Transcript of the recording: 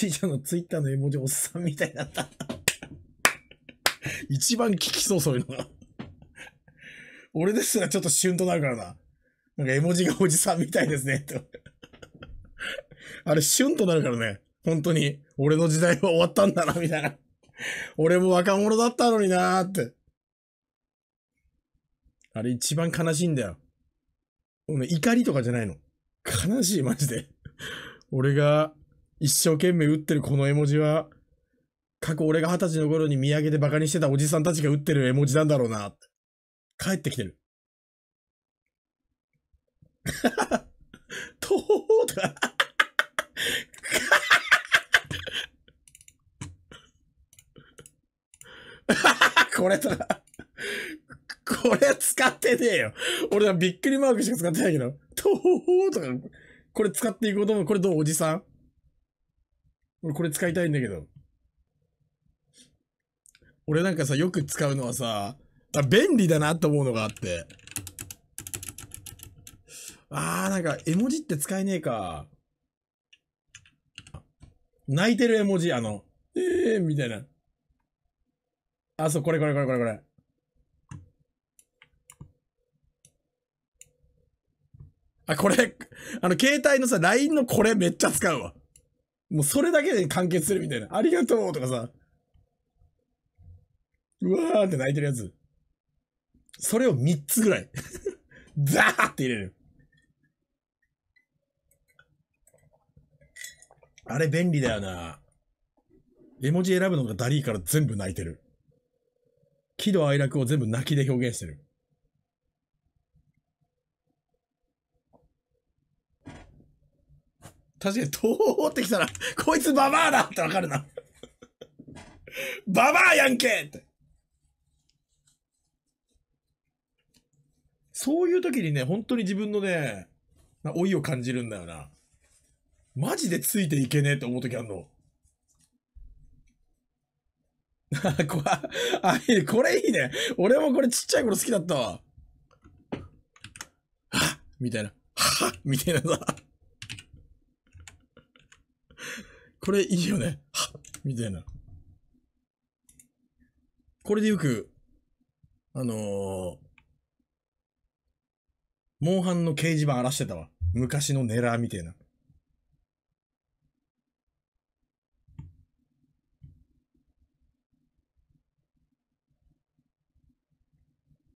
ちーちゃんのツイッターの絵文字おっさんみたいだった。一番聞きそう、そういうのが。俺ですらちょっとシュンとなるからな。なんか絵文字がおじさんみたいですね、と。あれ、シュンとなるからね。本当に、俺の時代は終わったんだな、みたいな。俺も若者だったのになーって。あれ一番悲しいんだよ。怒りとかじゃないの。悲しい、マジで。俺が一生懸命打ってるこの絵文字は、過去俺が二十歳の頃に見上げて馬鹿にしてたおじさんたちが打ってる絵文字なんだろうな。帰ってきてる。どうだ これだ。これ使ってねえよ。俺はびっくりマークしか使ってないけど。とーとか、これ使っていこうと思う。これどうおじさん俺これ使いたいんだけど。俺なんかさ、よく使うのはさ、あ便利だなと思うのがあって。あー、なんか絵文字って使えねえか。泣いてる絵文字、あの、えー、みたいな。あ、そう、これこれこれこれこれ。あ、これ、あの、携帯のさ、LINE のこれめっちゃ使うわ。もうそれだけで完結するみたいな。ありがとうとかさ。うわーって泣いてるやつ。それを3つぐらい ザーって入れる。あれ便利だよな。絵文字選ぶのがダリーから全部泣いてる。喜怒哀楽を全部泣きで表現してる。確かに、と方ってきたら、こいつババアだってわかるな。ババアやんけって。そういう時にね、本当に自分のね、老いを感じるんだよな。マジでついていけねえって思う時あんの。こあ、いいこれいいね。俺もこれちっちゃい頃好きだったわ。はっみたいな。はっみたいなさ。これいいよね。はっみたいな。これでよく、あのー、モンハンの掲示板荒らしてたわ。昔のネラーみたいな。